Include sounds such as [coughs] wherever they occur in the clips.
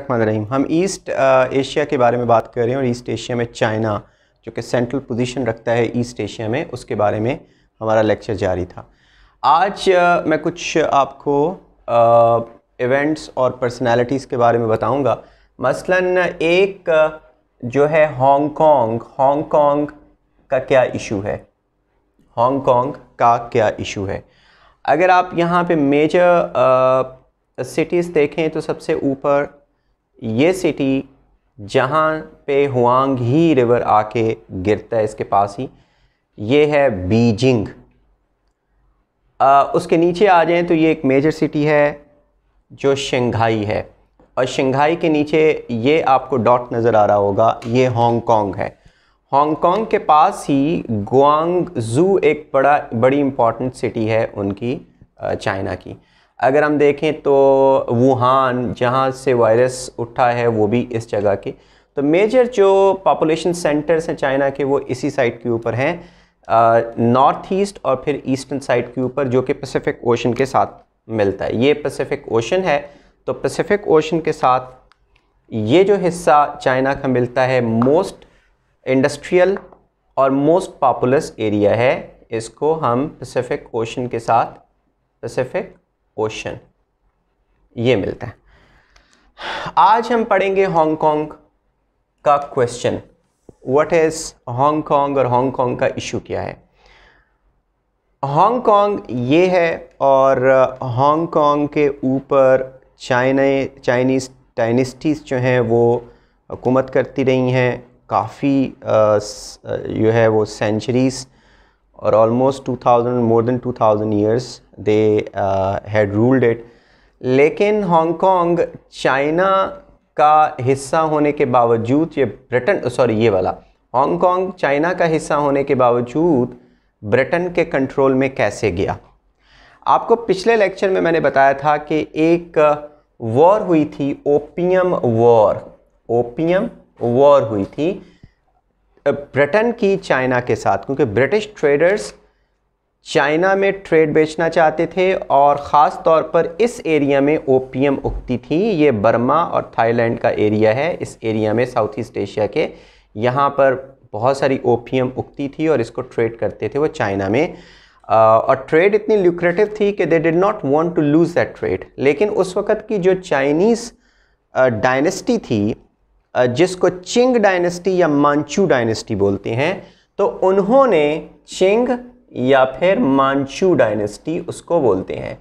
रहीम हम east Asia के बारे में बात कर रहे हैं और ईस्ट एशिया में चाइना जो कि सेंट्रल पोजीशन रखता है ईस्ट एशिया में उसके बारे में हमारा लेक्चर जारी था आज मैं कुछ आपको इवेंट्स और पर्सनालिटीज़ के बारे में बताऊंगा मसलन एक जो है हांगकांग हांगकांग का क्या इशू है हांगकांग का क्या इशू है अगर आप यहाँ पे मेजर सिटीज़ देखें तो सबसे ऊपर ये सिटी जहाँ पे हुआंग ही रिवर आके गिरता है इसके पास ही ये है बीजिंग आ, उसके नीचे आ जाएं तो ये एक मेजर सिटी है जो शंघाई है और शंघाई के नीचे ये आपको डॉट नज़र आ रहा होगा ये हांगकॉन्ग है हांगकॉन्ग के पास ही गुआंग ज़ू एक बड़ा बड़ी इम्पॉर्टेंट सिटी है उनकी चाइना की अगर हम देखें तो वुहान जहाँ से वायरस उठा है वो भी इस जगह के तो मेजर जो पॉपुलेशन सेंटर्स हैं चाइना के वो इसी साइड के ऊपर हैं नॉर्थ ईस्ट और फिर ईस्टर्न साइड के ऊपर जो कि पैसिफिक ओशन के साथ मिलता है ये पैसिफिक ओशन है तो पैसिफिक ओशन के साथ ये जो हिस्सा चाइना का मिलता है मोस्ट इंडस्ट्रियल और मोस्ट पॉपुलस एरिया है इसको हम पैसिफिक ओशन के साथ पैसिफिक क्वेश्चन ये मिलता है आज हम पढ़ेंगे हांगकांग का क्वेश्चन व्हाट इज हांगकांग और हांगकांग का इशू क्या है हांगकांग ये है और हांगकांग के ऊपर चाइना चाइनीज़ डाइनेस्टीज़ जो हैं वो हुकूमत करती रही हैं काफ़ी जो है वो सेंचुरीज़ और almost 2000 more than 2000 years they had ruled it लेकिन हांगकॉन्ग चाइना का हिस्सा होने के बावजूद ये ब्रिटेन सॉरी ये वाला हांगकॉन्ग चाइना का हिस्सा होने के बावजूद ब्रिटेन के कंट्रोल में कैसे गया आपको पिछले लेक्चर में मैंने बताया था कि एक वॉर हुई थी ओपियम वॉर ओपियम वॉर हुई थी ब्रिटेन की चाइना के साथ क्योंकि ब्रिटिश ट्रेडर्स चाइना में ट्रेड बेचना चाहते थे और ख़ास तौर पर इस एरिया में ओपीएम उगती थी ये बर्मा और थाईलैंड का एरिया है इस एरिया में साउथ ईस्ट एशिया के यहाँ पर बहुत सारी ओपीएम उगती थी और इसको ट्रेड करते थे वो चाइना में और ट्रेड इतनी ल्यूक्रेटिव थी कि they did not want to lose that trade लेकिन उस वक़्त की जो चाइनीज़ डायनेस्टी थी जिसको चिंग डायनेस्टी या मांचू डायनेस्टी बोलते हैं तो उन्होंने चिंग या फिर मानचू डायनेस्टी उसको बोलते हैं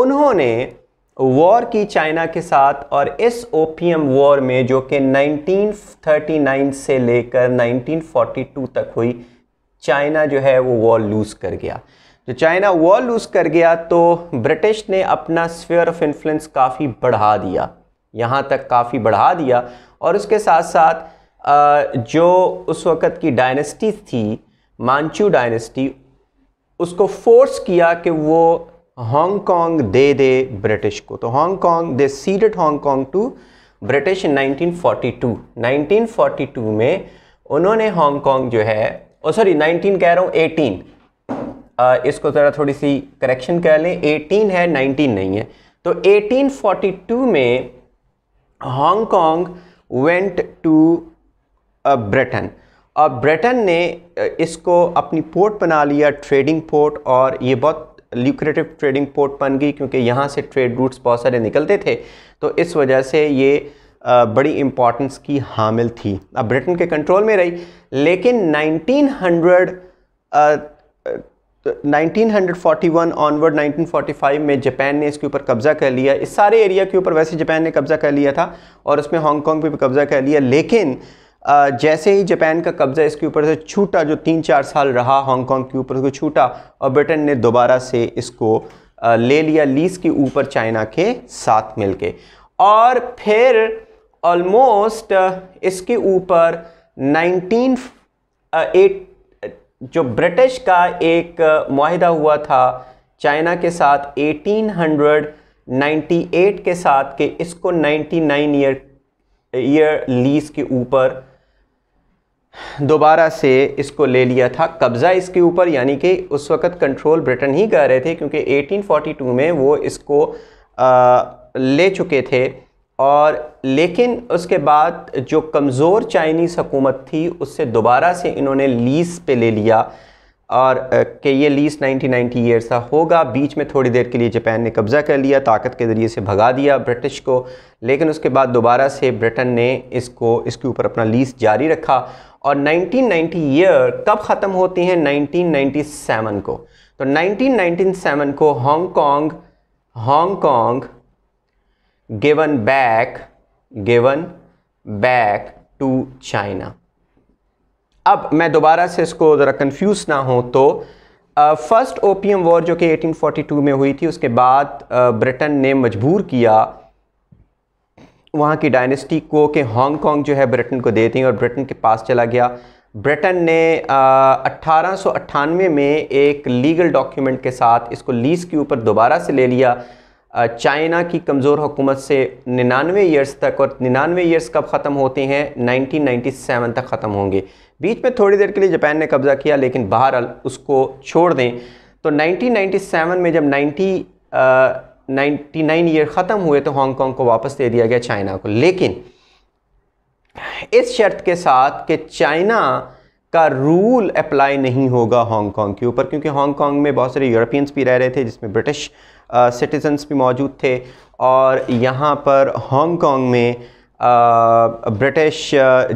उन्होंने वॉर की चाइना के साथ और इस ओपीएम वॉर में जो कि 1939 से लेकर 1942 तक हुई चाइना जो है वो वॉर लूज़ कर गया जो तो चाइना वॉर लूज़ कर गया तो ब्रिटिश ने अपना स्फीयर ऑफ इन्फ्लुएंस काफ़ी बढ़ा दिया यहाँ तक काफ़ी बढ़ा दिया और उसके साथ साथ जो उस वक़्त की डायनेस्टी थी मानचू डायनेस्टी उसको फोर्स किया कि वो हांगकांग दे दे ब्रिटिश को तो Hong Kong they ceded Hong Kong to British in 1942 1942 में उन्होंने हांगकॉन्ग जो है ओ सॉरी 19 कह रहा हूँ 18 आ, इसको ज़रा थोड़ी सी करेक्शन कर लें 18 है 19 नहीं है तो 1842 में हांगकांग वेंट टू ब्रिटेन अब ब्रिटेन ने इसको अपनी पोर्ट बना लिया ट्रेडिंग पोर्ट और ये बहुत ल्यूक्रेटिव ट्रेडिंग पोर्ट बन गई क्योंकि यहाँ से ट्रेड रूट्स बहुत सारे निकलते थे तो इस वजह से ये बड़ी इम्पॉर्टेंस की हामिल थी अब ब्रिटेन के कंट्रोल में रही लेकिन 1900 1941 ऑनवर्ड 1945 में जापान ने इसके ऊपर कब्ज़ा कर लिया इस सारे एरिया के ऊपर वैसे जापान ने कब्ज़ा कर लिया था और उसमें हांगकॉन्ग पर भी कब्ज़ा कर लिया लेकिन जैसे ही जापान का कब्ज़ा इसके ऊपर से छूटा जो तीन चार साल रहा हांगकॉन्ग के ऊपर उसको छूटा और ब्रिटेन ने दोबारा से इसको ले लिया लीज के ऊपर चाइना के साथ मिलके और फिर ऑलमोस्ट इसके ऊपर नाइनटीन एट जो ब्रिटिश का एक माहिदा हुआ था चाइना के साथ 1898 के साथ के इसको 99 ईयर ईयर लीज के ऊपर दोबारा से इसको ले लिया था कब्ज़ा इसके ऊपर यानी कि उस वक़्त कंट्रोल ब्रिटेन ही कर रहे थे क्योंकि 1842 में वो इसको आ, ले चुके थे और लेकिन उसके बाद जो कमज़ोर चाइनीस हुकूमत थी उससे दोबारा से इन्होंने लीज़ पे ले लिया और के ये लीस 1990 ईयर था होगा बीच में थोड़ी देर के लिए जापान ने कब्ज़ा कर लिया ताकत के ज़रिए से भगा दिया ब्रिटिश को लेकिन उसके बाद दोबारा से ब्रिटेन ने इसको इसके ऊपर अपना लीस जारी रखा और 1990 ईयर कब ख़त्म होती हैं 1997 को तो 1997 को Hong Kong Hong Kong given back given back to China अब मैं दोबारा से इसको ज़रा कंफ्यूज ना हो तो फ़र्स्ट ओपियम वॉर जो कि 1842 में हुई थी उसके बाद ब्रिटेन ने मजबूर किया वहाँ की डायनेस्टी को कि हांगकॉन्ग जो है ब्रिटेन को दे दी और ब्रिटेन के पास चला गया ब्रिटेन ने अट्ठारह में एक लीगल डॉक्यूमेंट के साथ इसको लीज़ के ऊपर दोबारा से ले लिया चाइना की कमज़ोर हुकूमत से 99 ईयर्स तक और 99 ईयर्स कब ख़त्म होते हैं 1997 तक ख़त्म होंगे बीच में थोड़ी देर के लिए जापान ने कब्ज़ा किया लेकिन बहरहाल उसको छोड़ दें तो 1997 में जब 90 uh, 99 ईयर ख़त्म हुए तो हांगकॉन्ग को वापस दे दिया गया चाइना को लेकिन इस शर्त के साथ कि चाइना का रूल अप्लाई नहीं होगा हांगकॉन्ग के ऊपर क्योंकि हांगकॉन्ग में बहुत सारे यूरोपियंस भी रह रहे थे जिसमें ब्रिटिश सिटीजन्स भी मौजूद थे और यहाँ पर हांगकांग में ब्रिटिश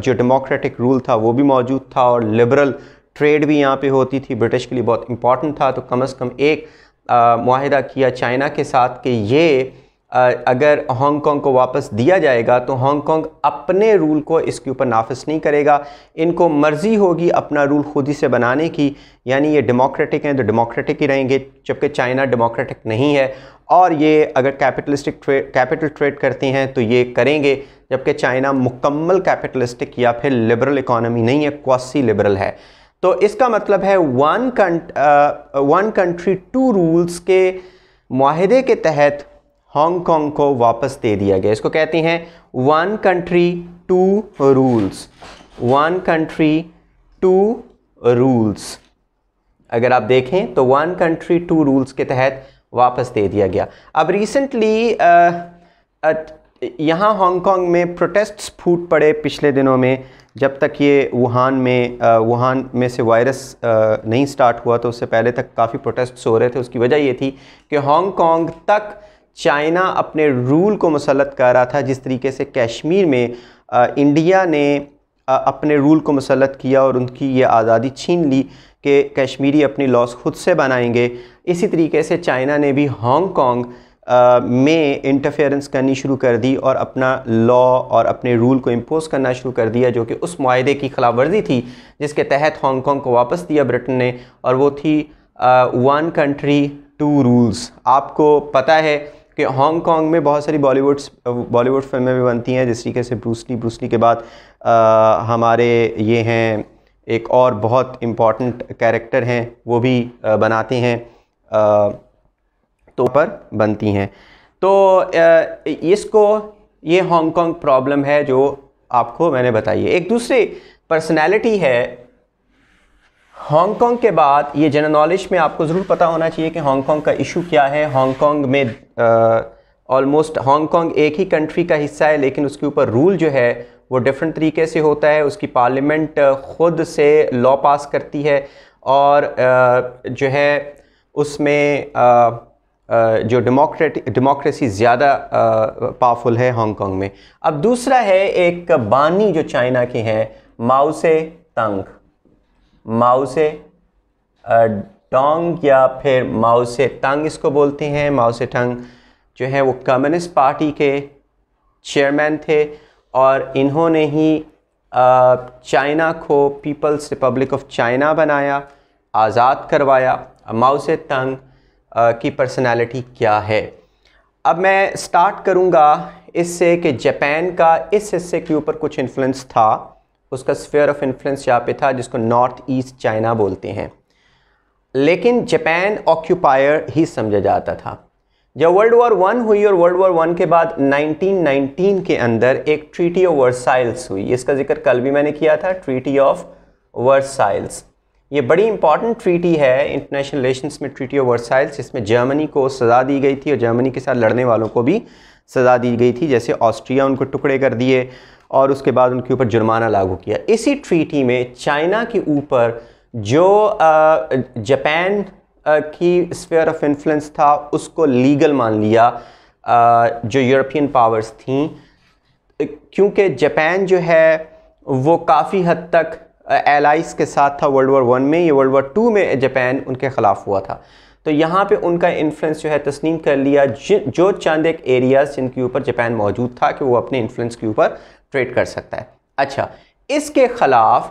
जो डेमोक्रेटिक रूल था वो भी मौजूद था और लिबरल ट्रेड भी यहाँ पे होती थी ब्रिटिश के लिए बहुत इंपॉर्टेंट था तो कम अज़ कम एक माहिदा किया चाइना के साथ कि ये अगर हांगकांग को वापस दिया जाएगा तो हांगकांग अपने रूल को इसके ऊपर नाफिस नहीं करेगा इनको मर्ज़ी होगी अपना रूल खुद ही से बनाने की यानी ये डेमोक्रेटिक हैं तो डेमोक्रेटिक ही रहेंगे जबकि चाइना डेमोक्रेटिक नहीं है और ये अगर कैपिटलिस्टिक ट्रेड कैपिटल ट्रेड करते हैं तो ये करेंगे जबकि चाइना मुकम्मल कैपिटलिस्टिक या फिर लिबरल इकॉनमी नहीं है क्वासी लिबरल है तो इसका मतलब है one one country two rules के माहदे के तहत हांगकांग को वापस दे दिया गया इसको कहते हैं one country two rules one country two rules अगर आप देखें तो वन कंट्री टू रूल्स के तहत वापस दे दिया गया अब रिसेंटली यहाँ हांगकांग में प्रोटेस्ट्स फूट पड़े पिछले दिनों में जब तक ये वुहान में वुहान में से वायरस नहीं स्टार्ट हुआ तो उससे पहले तक काफ़ी प्रोटेस्ट्स हो रहे थे उसकी वजह ये थी कि हांगकांग तक चाइना अपने रूल को मुसलत कर रहा था जिस तरीके से कश्मीर में आ, इंडिया ने आ, अपने रूल को मुसलत किया और उनकी ये आज़ादी छीन ली कि कश्मीरी अपनी लॉस खुद से बनाएंगे इसी तरीके से चाइना ने भी हांगकॉन्ग में इंटरफेरेंस करनी शुरू कर दी और अपना लॉ और अपने रूल को इम्पोज करना शुरू कर दिया जो कि उस माहे की ख़िलाफ़वर्जी थी जिसके तहत हांगकॉन्ग को वापस दिया ब्रिटेन ने और वो थी वन कंट्री टू रूल्स आपको पता है कि हांगकांग में बहुत सारी बॉलीवुड बॉलीवुड फिल्में भी बनती हैं जिस तरीके से ब्रूसली ब्रूसली के बाद आ, हमारे ये हैं एक और बहुत इम्पॉर्टेंट कैरेक्टर हैं वो भी आ, बनाते हैं आ, तो पर बनती हैं तो आ, इसको ये हांगकॉन्ग प्रॉब्लम है जो आपको मैंने बताई है एक दूसरी पर्सनैलिटी है हांगकांग के बाद ये जनरल नॉलेज में आपको ज़रूर पता होना चाहिए कि हांगकॉन्ग का इशू क्या है हांगकॉन्ग में ऑलमोस्ट हांगकॉन्ग एक ही कंट्री का हिस्सा है लेकिन उसके ऊपर रूल जो है वो डिफरेंट तरीके से होता है उसकी पार्लियामेंट ख़ुद से लॉ पास करती है और uh, जो है उसमें uh, Uh, जो डेमोक्रेटिक डेमोक्रेसी ज़्यादा पावरफुल है हांगकॉन्ग में अब दूसरा है एक बानी जो चाइना के हैं माओसे तंग माओसे टोंग या फिर माओ से टंग इसको बोलते हैं माओ से टंग जो है वो कम्युनिस्ट पार्टी के चेयरमैन थे और इन्होंने ही चाइना को पीपल्स रिपब्लिक ऑफ चाइना बनाया आज़ाद करवाया माओ से तंग की पर्सनालिटी क्या है अब मैं स्टार्ट करूँगा इससे कि जापान का इस हिस्से के ऊपर कुछ इन्फ्लुएंस था उसका स्फेयर ऑफ इन्फ्लुएंस यहाँ पे था जिसको नॉर्थ ईस्ट चाइना बोलते हैं लेकिन जापान ऑक्यूपायर ही समझा जाता था जब वर्ल्ड वॉर वन हुई और वर्ल्ड वॉर वन के बाद 1919 के अंदर एक ट्रीटी ऑफ वर्साइल्स हुई इसका जिक्र कल भी मैंने किया था ट्रीटी ऑफ वर्साइल्स ये बड़ी इंपॉर्टेंट ट्रीटी है इंटरनेशनल रिलेशंस में ट्रीटी ऑफ वर्साइल्स जिसमें जर्मनी को सज़ा दी गई थी और जर्मनी के साथ लड़ने वालों को भी सज़ा दी गई थी जैसे ऑस्ट्रिया उनको टुकड़े कर दिए और उसके बाद उनके ऊपर जुर्माना लागू किया इसी ट्रीटी में चाइना के ऊपर जो जापान की स्फीयर ऑफ इन्फ्लुएंस था उसको लीगल मान लिया जो यूरोपियन पावर्स थी क्योंकि जापान जो है वो काफ़ी हद तक एलाइस के साथ था वर्ल्ड वार वन में या वर्ल्ड वार टू में जापान उनके ख़िलाफ़ हुआ था तो यहाँ पे उनका इन्फ्लुएंस जो है तस्लीम कर लिया जो चंद एक एरियाज़ जिनके ऊपर जापान मौजूद था कि वो अपने इन्फ्लुएंस के ऊपर ट्रेड कर सकता है अच्छा इसके ख़िलाफ़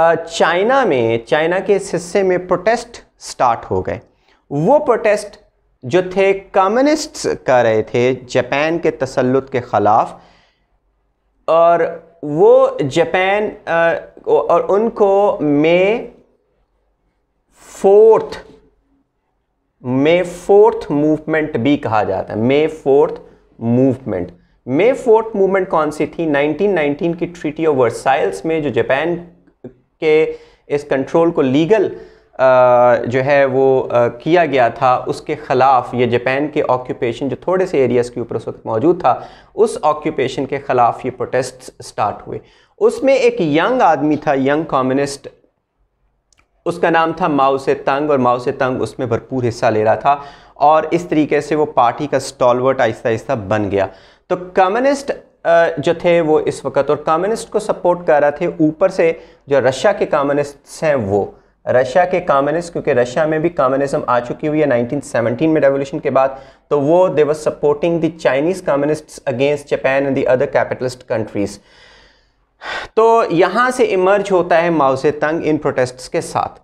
चाइना में चाइना के इस हिस्से में प्रोटेस्ट स्टार्ट हो गए वो प्रोटेस्ट जो थे कम्युनिस्ट्स कर रहे थे जापान के तसलुत के ख़िलाफ़ और वो जापान और उनको May fourth May fourth movement भी कहा जाता है May fourth movement May fourth movement कौन सी थी 1919 की ट्रीटी ऑफ वर्साइल्स में जो जापान के इस कंट्रोल को लीगल जो है वो किया गया था उसके ख़िलाफ़ ये जापान के ऑक्यूपेशन जो थोड़े से एरियाज़ के ऊपर उस वक्त मौजूद था उस ऑक्यूपेशन के ख़िलाफ़ ये प्रोटेस्ट स्टार्ट हुए उसमें एक यंग आदमी था यंग कम्युनिस्ट उसका नाम था माओ से तंग और माओ से तंग उसमें भरपूर हिस्सा ले रहा था और इस तरीके से वो पार्टी का स्टॉलवर्ट आहिस्ता आहिस्ता बन गया तो कम्युनिस्ट जो थे वो इस वक्त और कम्युनिस्ट को सपोर्ट कर रहे थे ऊपर से जो रशिया के कम्युनिस्ट हैं वो रशिया के कम्युनिस्ट क्योंकि रशिया में भी कम्युनिज्म आ चुकी हुई है 1917 में रेवोल्यूशन के बाद तो वो they were supporting the Chinese communist against Japan and the other capitalist countries तो यहाँ से इमर्ज होता है माओसे तंग इन प्रोटेस्ट्स के साथ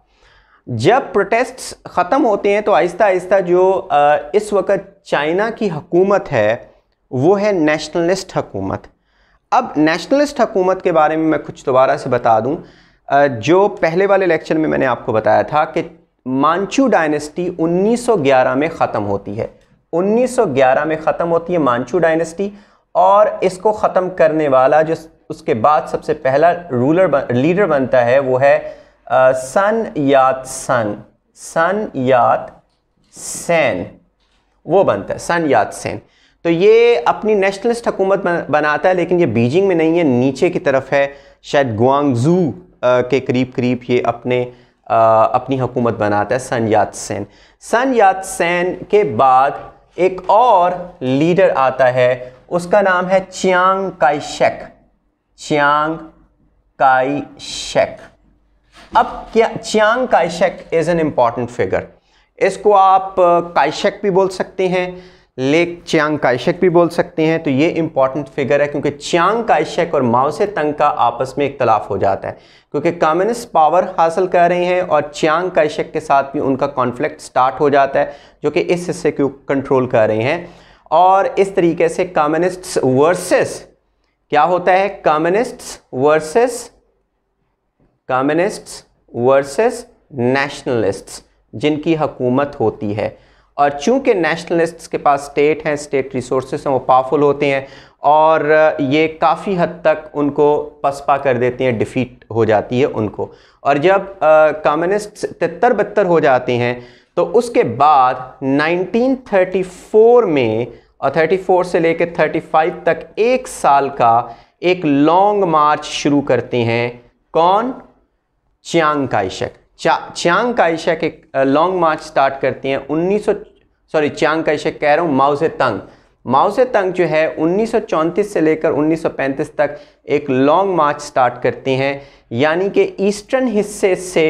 जब प्रोटेस्ट्स ख़त्म होते हैं तो आहिस्ता आहिस्ता जो इस वक्त चाइना की हकूमत है वो है नेशनलिस्ट हकूमत अब नेशनलिस्ट हकूमत के बारे में मैं कुछ दोबारा से बता दूं जो पहले वाले लेक्चर में मैंने आपको बताया था कि मानचू डायनेस्टी 1911 में ख़त्म होती है 1911 में ख़त्म होती है मानचू डायनेस्टी और इसको ख़त्म करने वाला जो उसके बाद सबसे पहला रूलर बन, लीडर बनता है वो है सन यात सन सन यात सैन वो बनता है सन यात सैन तो ये अपनी नेशनलिस्ट हुकूमत बनाता है लेकिन ये बीजिंग में नहीं है नीचे की तरफ है शायद गुआंगजू के करीब करीब ये अपने आ, अपनी हुकूमत बनाता है सन यात सैन सन यात सैन के बाद एक और लीडर आता है उसका नाम है Chiang Kai shake Chiang Kai shake अब क्या Chiang Kai Shek is an important figure इसको आप शेक भी बोल सकते हैं लेक च्यांग काइशक भी बोल सकते हैं तो ये इंपॉर्टेंट फिगर है क्योंकि च्यांग काइशक और माओ से तंग का आपस में इख्तलाफ हो जाता है क्योंकि कम्युनिस्ट पावर हासिल कर रहे हैं और च्यांग काइशक के साथ भी उनका कॉन्फ्लिक्ट स्टार्ट हो जाता है जो कि इस हिस्से को कंट्रोल कर रहे हैं और इस तरीके से कम्युनिस्ट वर्सेस क्या होता है communist versus communist versus nationalist जिनकी हकूमत होती है और चूंकि नेशनलिस्ट्स के पास स्टेट हैं स्टेट रिसोर्स हैं वो पावरफुल होते हैं और ये काफ़ी हद तक उनको पसपा कर देती हैं डिफ़ीट हो जाती है उनको और जब कम्युनिस्ट तिहत्तर बहत्तर हो जाते हैं तो उसके बाद 1934 में और 34 से लेकर 35 तक एक साल का एक लॉन्ग मार्च शुरू करते हैं कौन चियांग काइशक चियांग काइशेक के लॉन्ग मार्च स्टार्ट करती हैं 1900 सॉरी चियांग काइशेक कह रहा हूँ माओसे तंग माओसे तंग जो है 1934 से लेकर 1935 तक एक लॉन्ग मार्च स्टार्ट करती हैं यानी कि ईस्टर्न हिस्से से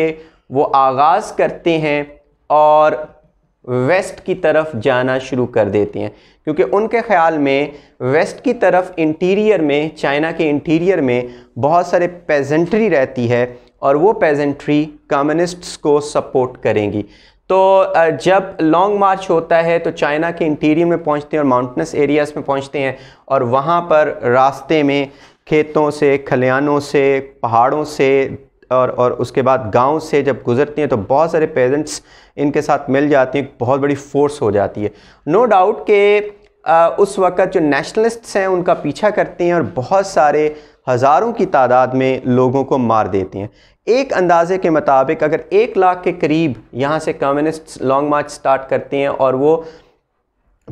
वो आगाज़ करते हैं और वेस्ट की तरफ जाना शुरू कर देती हैं क्योंकि उनके ख्याल में वेस्ट की तरफ इंटीरियर में चाइना के इंटीरियर में बहुत सारे पेजेंट्री रहती है और वो पेजेंट्री कम्युनिस्ट्स को सपोर्ट करेंगी तो जब लॉन्ग मार्च होता है तो चाइना के इंटीरियर में पहुंचते हैं और माउंटनस एरियाज़ में पहुंचते हैं और वहाँ पर रास्ते में खेतों से खलियानों से पहाड़ों से और और उसके बाद गांव से जब गुजरती हैं तो बहुत सारे पेजेंट्स इनके साथ मिल जाती हैं बहुत बड़ी फोर्स हो जाती है नो no डाउट के उस वक़्त जो नेशनलिस्ट्स हैं उनका पीछा करते हैं और बहुत सारे हज़ारों की तादाद में लोगों को मार देते हैं एक अंदाजे के मुताबिक अगर एक लाख के करीब यहाँ से कम्युनिस्ट लॉन्ग मार्च स्टार्ट करते हैं और वो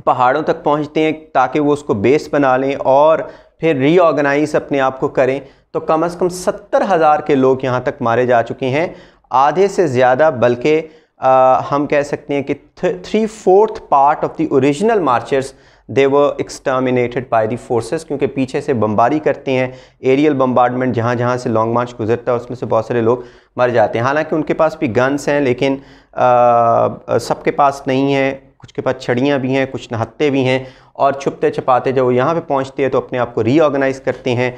पहाड़ों तक पहुँचते हैं ताकि वो उसको बेस बना लें और फिर रीऑर्गेनाइज अपने आप को करें तो कम अज़ कम सत्तर हज़ार के लोग यहाँ तक मारे जा चुके हैं आधे से ज़्यादा बल्कि हम कह सकते हैं कि three fourth part of the original marchers they were exterminated by the forces क्योंकि पीछे से बम्बारी करते हैं एरियल बम्बार्डमेंट जहाँ जहाँ से लॉन्ग मार्च गुजरता है उसमें से बहुत सारे लोग मर जाते हैं हालांकि उनके पास भी गन्स हैं लेकिन सबके पास नहीं है कुछ के पास छड़ियाँ भी हैं कुछ नहत्ते भी हैं और छुपते छपाते जब वो यहाँ पर पहुँचते हैं तो अपने आप को रीऑर्गेनाइज करते हैं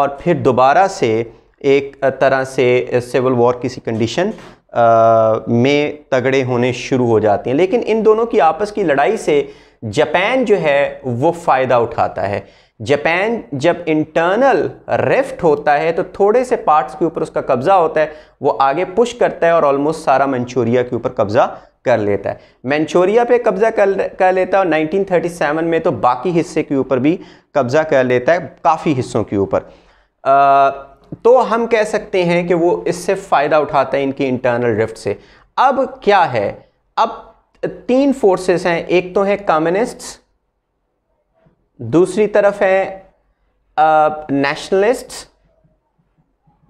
और फिर दोबारा से एक तरह से सिविल वॉर किसी कंडीशन में तगड़े होने शुरू हो जाते हैं लेकिन इन दोनों की आपस की लड़ाई से जापान जो है वो फ़ायदा उठाता है जापान जब इंटरनल रेफ्ट होता है तो थोड़े से पार्ट्स के ऊपर उसका कब्ज़ा होता है वो आगे पुश करता है और ऑलमोस्ट सारा मंचूरिया के ऊपर कब्ज़ा कर लेता है मंचूरिया पे कब्ज़ा कर कर लेता है और 1937 में तो बाकी हिस्से के ऊपर भी कब्ज़ा कर लेता है काफ़ी हिस्सों के ऊपर तो हम कह सकते हैं कि वो इससे फ़ायदा उठाता है इनकी इंटरनल रिफ्ट से अब क्या है अब तीन फोर्सेस हैं एक तो है कम्युनिस्ट्स दूसरी तरफ है नेशनलिस्ट्स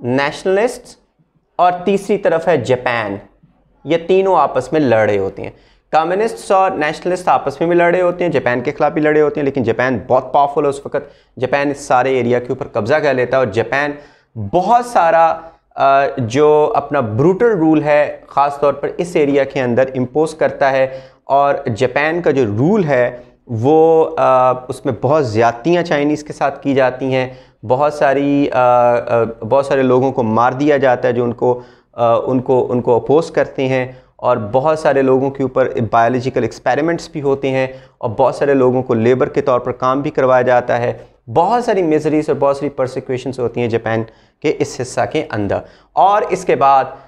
नेशनलिस्ट्स और तीसरी तरफ है जापान ये तीनों आपस में लड़ रहे होते हैं कम्युनिस्ट्स और नेशनलिस्ट आपस में भी लड़े होते हैं जापान के खिलाफ भी लड़े होते हैं लेकिन जापान बहुत पावरफुल है उस वक्त जापान इस सारे एरिया के ऊपर कब्जा कर लेता है और जापान बहुत सारा जो अपना ब्रूटल रूल है ख़ास तौर पर इस एरिया के अंदर इम्पोज करता है और जापान का जो रूल है वो आ, उसमें बहुत ज़्यादतियाँ चाइनीज़ के साथ की जाती हैं बहुत सारी आ, आ, बहुत सारे लोगों को मार दिया जाता है जो उनको आ, उनको उनको अपोज करते हैं और बहुत सारे लोगों के ऊपर बायोलॉजिकल एक्सपेरिमेंट्स भी होते हैं और बहुत सारे लोगों को लेबर के तौर पर काम भी करवाया जाता है बहुत सारी मिजरीज और बहुत सारी प्रोसिक्यूशंस होती हैं जापान के इस हिस्सा के अंदर और इसके बाद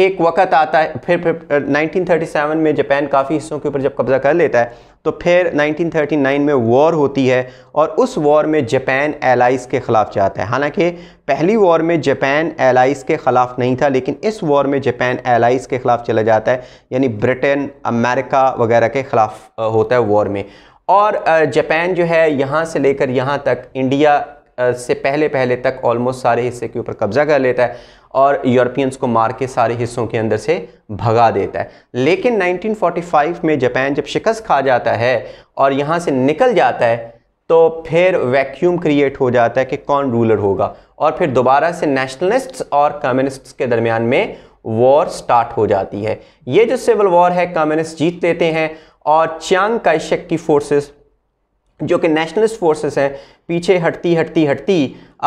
एक वक़्त आता है फिर फिर 1937 में जापान काफ़ी हिस्सों के ऊपर जब कब्ज़ा कर लेता है तो फिर 1939 में वॉर होती है और उस वॉर में जापान एलाइस के ख़िलाफ़ जाता है हालांकि पहली वॉर में जापान एलाइस के ख़िलाफ़ नहीं था लेकिन इस वॉर में जापान एलाइस के ख़िलाफ़ चला जाता है यानी ब्रिटेन अमेरिका वगैरह के ख़िलाफ़ होता है वॉर में और जापान जो है यहाँ से लेकर यहाँ तक इंडिया से पहले पहले तक ऑलमोस्ट सारे हिस्से के ऊपर कब्जा कर लेता है और यूरोपियंस को मार के सारे हिस्सों के अंदर से भगा देता है लेकिन 1945 में जापान जब शिकस्त खा जाता है और यहाँ से निकल जाता है तो फिर वैक्यूम क्रिएट हो जाता है कि कौन रूलर होगा और फिर दोबारा से नेशनलिस्ट्स और कम्युनिस्ट्स के दरमियान में वॉर स्टार्ट हो जाती है ये जो सिविल वॉर है कम्युनिस्ट जीत लेते हैं और चियांग काइशेक की फोर्सेस जो कि नेशनलिस्ट फोर्सेस है पीछे हटती हटती हटती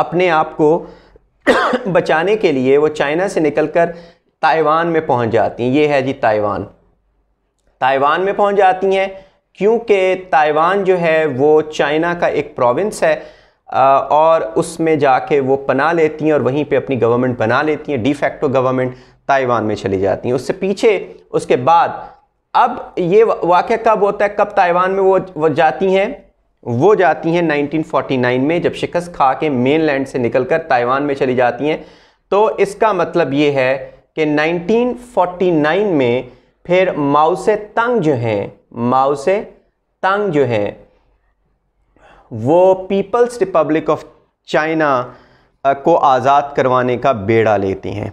अपने आप को [coughs] बचाने के लिए वो चाइना से निकलकर ताइवान में पहुंच जाती हैं ये है जी ताइवान ताइवान में पहुंच जाती हैं क्योंकि ताइवान जो है वो चाइना का एक प्रोविंस है और उसमें जाके वो पना लेती हैं और वहीं पे अपनी गवर्नमेंट बना लेती हैं डिफेक्टो गवर्नमेंट ताइवान में चली जाती हैं उससे पीछे उसके बाद अब ये वाक़ कब होता है कब ताइवान में वो, वो जाती हैं वो जाती हैं 1949 में जब शिकस्त खा के मेन लैंड से निकलकर ताइवान में चली जाती हैं तो इसका मतलब ये है कि 1949 में फिर माउसे तंग जो हैं माउसे तंग जो हैं वो पीपल्स रिपब्लिक ऑफ चाइना को आज़ाद करवाने का बेड़ा लेती हैं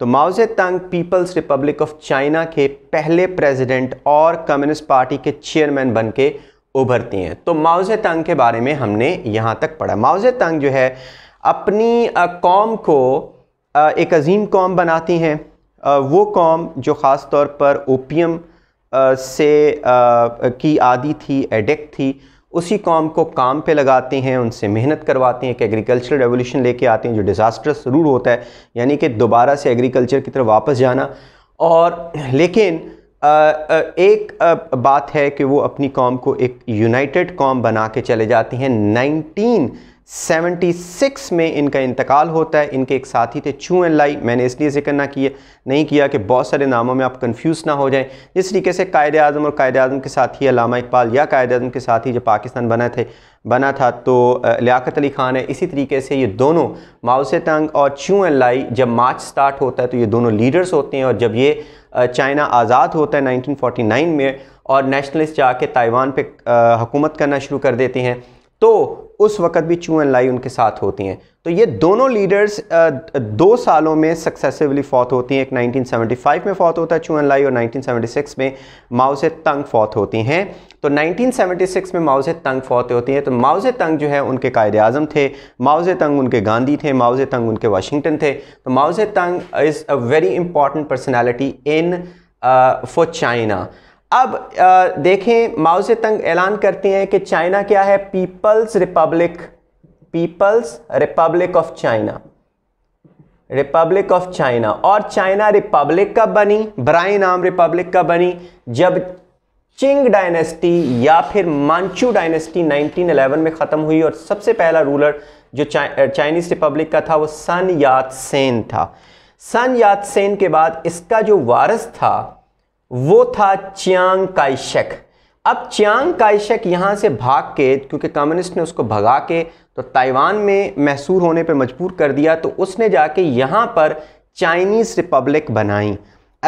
तो माउसे तंग पीपल्स रिपब्लिक ऑफ चाइना के पहले प्रेसिडेंट और कम्युनिस्ट पार्टी के चेयरमैन बनके उभरती हैं तो माओजे तंग के बारे में हमने यहाँ तक पढ़ा माओजे तंग जो है अपनी कौम को एक अजीम कौम बनाती हैं वो कौम जो ख़ास तौर पर ओपियम से की आदि थी एडिक्ट थी उसी कौम को काम पे लगाते हैं उनसे मेहनत करवाते हैं कि एग्रीकल्चरल रेवोल्यूशन लेके आते हैं जो डिज़ास्टर ज़रूर होता है यानी कि दोबारा से एग्रीकल्चर की तरफ वापस जाना और लेकिन एक बात है कि वो अपनी कॉम को एक यूनाइटेड कॉम बना के चले जाती हैं 1976 में इनका इंतकाल होता है इनके एक साथी थे चू एंड लाई मैंने इसलिए जिक्र ना किया नहीं किया कि बहुत सारे नामों में आप कंफ्यूज ना हो जाएं जिस तरीके से कायद अजम और कायद अजम के साथी अलामा इकबाल या कायद अजम के साथी जो पाकिस्तान बना थे बना था तो लियाकत अली खान है इसी तरीके से ये दोनों माओसे तंग और चू एंड लाई जब मार्च स्टार्ट होता है तो ये दोनों लीडर्स होते हैं और जब ये चाइना आज़ाद होता है 1949 में और नेशनलिस्ट जाके ताइवान पे हकूमत करना शुरू कर देते हैं तो उस वक्त भी चू एंड लाई उनके साथ होती हैं तो ये दोनों लीडर्स दो सालों में सक्सेसिवली फौत होती हैं एक 1975 में फौत होता है चू एंड लाई और 1976 में माओज़े तंग फौत होती हैं तो 1976 में माओज़े तंग फौत होती हैं तो माओजे तंग जो है उनके कायद अजम थे माओजे तंग उनके गांधी थे माओजे तंग उनके वाशिंगटन थे तो Mao Tse tung is a very important personality in for China अब देखें माओ से तंग ऐलान करते हैं कि चाइना क्या है People's Republic People's Republic of China Republic of China और चाइना रिपब्लिक कब बनी ब्राई नाम रिपब्लिक कब बनी जब चिंग डायनेस्टी या फिर मांचू डायनेस्टी 1911 में ख़त्म हुई और सबसे पहला रूलर जो चाइनीज़ रिपब्लिक का था वो सन यात सेन था सन यात सेन के बाद इसका जो वारस था वो था चियांग काइशेक अब चियांग काइशेक यहाँ से भाग के क्योंकि कम्युनिस्ट ने उसको भगा के तो ताइवान में महसूर होने पे मजबूर कर दिया तो उसने जाके यहाँ पर चाइनीज़ रिपब्लिक बनाई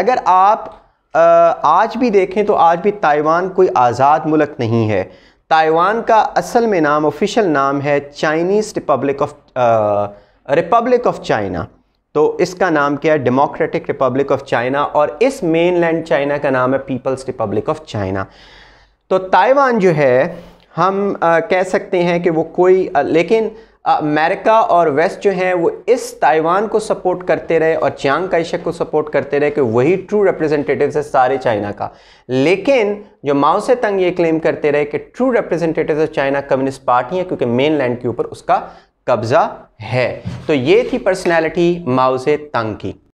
अगर आप आज भी देखें तो आज भी ताइवान कोई आज़ाद मुल्क नहीं है ताइवान का असल में नाम ऑफिशियल नाम है Chinese Republic of Republic of China तो इसका नाम क्या है डेमोक्रेटिक रिपब्लिक ऑफ चाइना और इस मेनलैंड चाइना का नाम है पीपल्स रिपब्लिक ऑफ चाइना तो ताइवान जो है हम आ, कह सकते हैं कि वो कोई आ, लेकिन अमेरिका और वेस्ट जो हैं वो इस ताइवान को सपोर्ट करते रहे और चियांग काइशक को सपोर्ट करते रहे कि वही ट्रू रिप्रेजेंटेटिव है सारे चाइना का लेकिन जो माओ से तंग ये क्लेम करते रहे कि true representative of China communist party है क्योंकि मेन लैंड के ऊपर उसका कब्जा है तो ये थी पर्सनैलिटी माओ से तंग की